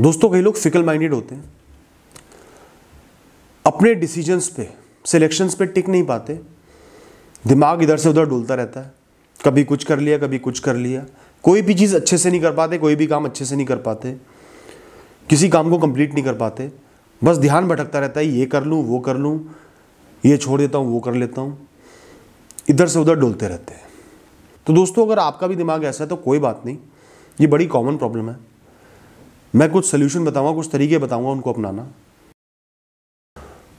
दोस्तों कई लोग फिकल माइंडेड होते हैं अपने डिसीजंस पे सिलेक्शंस पे टिक नहीं पाते दिमाग इधर से उधर डोलता रहता है कभी कुछ कर लिया कभी कुछ कर लिया कोई भी चीज़ अच्छे से नहीं कर पाते कोई भी काम अच्छे से नहीं कर पाते किसी काम को कंप्लीट नहीं कर पाते बस ध्यान भटकता रहता है ये कर लूँ वो कर लूँ ये छोड़ देता हूँ वो कर लेता हूँ इधर से उधर डोलते रहते हैं तो दोस्तों अगर आपका भी दिमाग ऐसा है तो कोई बात नहीं ये बड़ी कॉमन प्रॉब्लम है मैं कुछ सोल्यूशन बताऊंगा कुछ तरीके बताऊंगा उनको अपनाना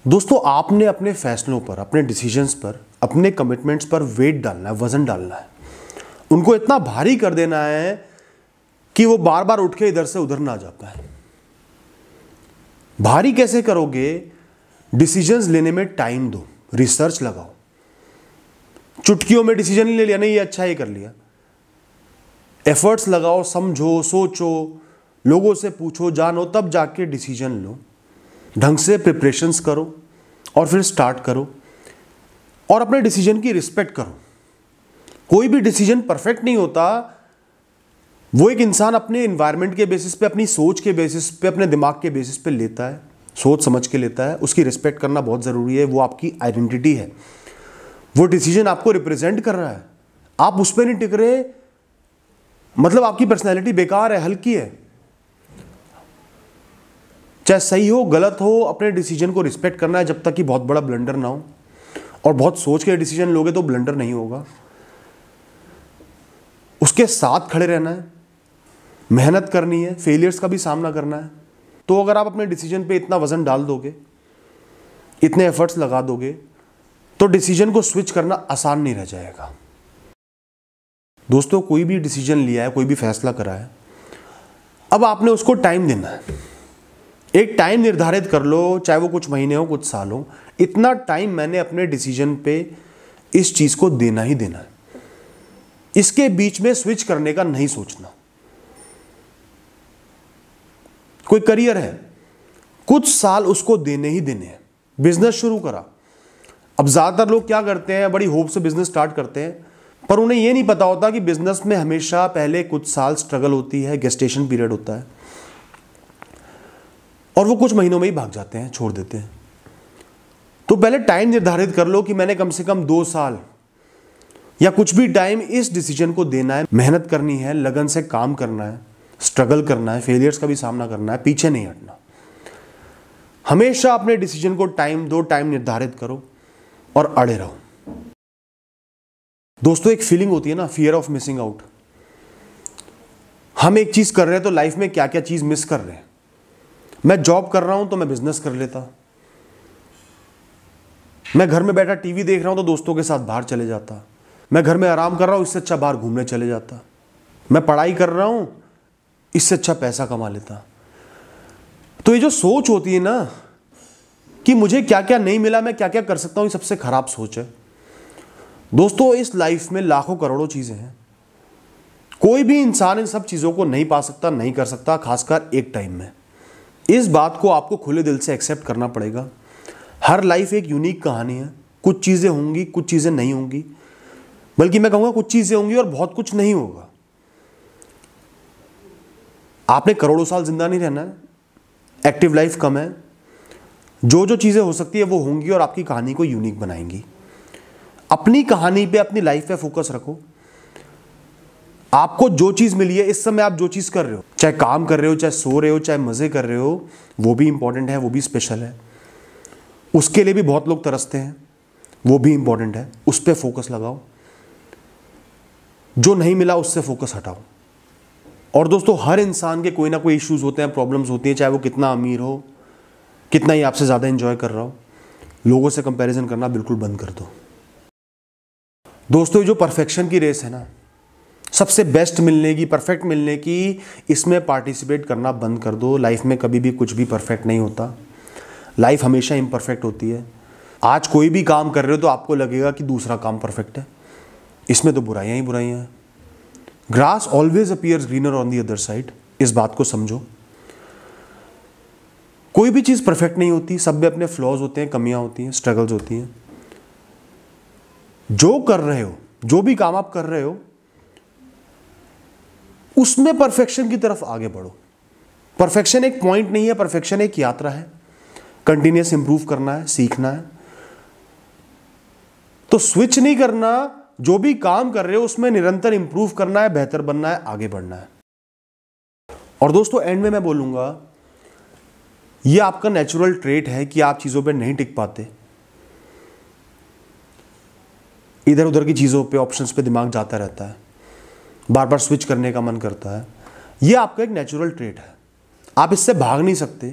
दोस्तों आपने अपने फैसलों पर अपने डिसीजंस पर अपने कमिटमेंट्स पर वेट डालना है वजन डालना है उनको इतना भारी कर देना है कि वो बार बार उठ के इधर से उधर ना जा पाए भारी कैसे करोगे डिसीजंस लेने में टाइम दो रिसर्च लगाओ चुटकियों में डिसीजन ले लिया नहीं ये अच्छा ये कर लिया एफर्ट्स लगाओ समझो सोचो लोगों से पूछो जानो तब जाके डिसीजन लो ढंग से प्रिपरेशंस करो और फिर स्टार्ट करो और अपने डिसीजन की रिस्पेक्ट करो कोई भी डिसीजन परफेक्ट नहीं होता वो एक इंसान अपने इन्वायरमेंट के बेसिस पे अपनी सोच के बेसिस पे अपने दिमाग के बेसिस पे लेता है सोच समझ के लेता है उसकी रिस्पेक्ट करना बहुत ज़रूरी है वो आपकी आइडेंटिटी है वो डिसीजन आपको रिप्रेजेंट कर रहा है आप उस पर नहीं टिक रहे मतलब आपकी पर्सनैलिटी बेकार है हल्की है चाहे सही हो गलत हो अपने डिसीजन को रिस्पेक्ट करना है जब तक कि बहुत बड़ा ब्लंडर ना हो और बहुत सोच के डिसीजन लोगे तो ब्लंडर नहीं होगा उसके साथ खड़े रहना है मेहनत करनी है फेलियर्स का भी सामना करना है तो अगर आप अपने डिसीजन पे इतना वज़न डाल दोगे इतने एफर्ट्स लगा दोगे तो डिसीजन को स्विच करना आसान नहीं रह जाएगा दोस्तों कोई भी डिसीजन लिया है कोई भी फैसला करा है अब आपने उसको टाइम देना है एक टाइम निर्धारित कर लो चाहे वो कुछ महीने हो कुछ साल हो इतना टाइम मैंने अपने डिसीजन पे इस चीज़ को देना ही देना है इसके बीच में स्विच करने का नहीं सोचना कोई करियर है कुछ साल उसको देने ही देने हैं बिजनेस शुरू करा अब ज़्यादातर लोग क्या करते हैं बड़ी होप से बिजनेस स्टार्ट करते हैं पर उन्हें यह नहीं पता होता कि बिजनेस में हमेशा पहले कुछ साल स्ट्रगल होती है गेस्टेशन पीरियड होता है और वो कुछ महीनों में ही भाग जाते हैं छोड़ देते हैं तो पहले टाइम निर्धारित कर लो कि मैंने कम से कम दो साल या कुछ भी टाइम इस डिसीजन को देना है मेहनत करनी है लगन से काम करना है स्ट्रगल करना है फेलियर्स का भी सामना करना है पीछे नहीं हटना हमेशा अपने डिसीजन को टाइम दो टाइम निर्धारित करो और अड़े रहो दोस्तों एक फीलिंग होती है ना फियर ऑफ मिसिंग आउट हम एक चीज कर रहे हैं तो लाइफ में क्या क्या चीज मिस कर रहे हैं मैं जॉब कर रहा हूं तो मैं बिजनेस कर लेता मैं घर में बैठा टीवी देख रहा हूं तो दोस्तों के साथ बाहर चले जाता मैं घर में आराम कर रहा हूं इससे अच्छा बाहर घूमने चले जाता मैं पढ़ाई कर रहा हूं इससे अच्छा पैसा कमा लेता तो ये जो सोच होती है ना कि मुझे क्या क्या नहीं मिला मैं क्या क्या कर सकता हूँ ये सबसे खराब सोच है दोस्तों इस लाइफ में लाखों करोड़ों चीज़ें हैं कोई भी इंसान इन सब चीज़ों को नहीं पा सकता नहीं कर सकता खासकर एक टाइम में इस बात को आपको खुले दिल से एक्सेप्ट करना पड़ेगा हर लाइफ एक यूनिक कहानी है कुछ चीज़ें होंगी कुछ चीज़ें नहीं होंगी बल्कि मैं कहूँगा कुछ चीज़ें होंगी और बहुत कुछ नहीं होगा आपने करोड़ों साल ज़िंदा नहीं रहना है एक्टिव लाइफ कम है जो जो चीज़ें हो सकती है वो होंगी और आपकी कहानी को यूनिक बनाएंगी अपनी कहानी पे अपनी लाइफ पे फोकस रखो आपको जो चीज़ मिली है इस समय आप जो चीज़ कर रहे हो चाहे काम कर रहे हो चाहे सो रहे हो चाहे मज़े कर रहे हो वो भी इंपॉर्टेंट है वो भी स्पेशल है उसके लिए भी बहुत लोग तरसते हैं वो भी इंपॉर्टेंट है उस पर फोकस लगाओ जो नहीं मिला उससे फोकस हटाओ और दोस्तों हर इंसान के कोई ना कोई इश्यूज होते हैं प्रॉब्लम्स होती हैं चाहे वो कितना अमीर हो कितना ही आपसे ज़्यादा इंजॉय कर रहा हो लोगों से कंपैरिजन करना बिल्कुल बंद कर दो दोस्तों ये जो परफेक्शन की रेस है ना सबसे बेस्ट मिलने की परफेक्ट मिलने की इसमें पार्टिसिपेट करना बंद कर दो लाइफ में कभी भी कुछ भी परफेक्ट नहीं होता लाइफ हमेशा इम्परफेक्ट होती है आज कोई भी काम कर रहे हो तो आपको लगेगा कि दूसरा काम परफेक्ट है इसमें तो बुराइयाँ ही बुराइयाँ हैं grass always appears greener on the other side इस बात को समझो कोई भी चीज़ परफेक्ट नहीं होती सब में अपने फ्लॉज होते हैं कमियां होती हैं स्ट्रगल्स होती हैं जो कर रहे हो जो भी काम आप कर रहे हो उसमें परफेक्शन की तरफ आगे बढ़ो परफेक्शन एक पॉइंट नहीं है परफेक्शन एक यात्रा है कंटिन्यूस इंप्रूव करना है सीखना है तो स्विच नहीं करना जो भी काम कर रहे हो उसमें निरंतर इंप्रूव करना है बेहतर बनना है आगे बढ़ना है और दोस्तों एंड में मैं बोलूंगा ये आपका नेचुरल ट्रेट है कि आप चीज़ों पे नहीं टिक पाते इधर उधर की चीज़ों पे ऑप्शंस पे दिमाग जाता रहता है बार बार स्विच करने का मन करता है ये आपका एक नेचुरल ट्रेट है आप इससे भाग नहीं सकते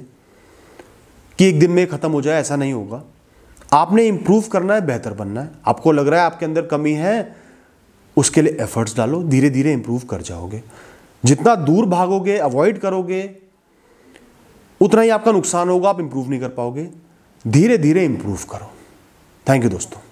कि एक दिन में ख़त्म हो जाए ऐसा नहीं होगा आपने इम्प्रूव करना है बेहतर बनना है आपको लग रहा है आपके अंदर कमी है उसके लिए एफर्ट्स डालो धीरे धीरे इम्प्रूव कर जाओगे जितना दूर भागोगे अवॉइड करोगे उतना ही आपका नुकसान होगा आप इम्प्रूव नहीं कर पाओगे धीरे धीरे इम्प्रूव करो थैंक यू दोस्तों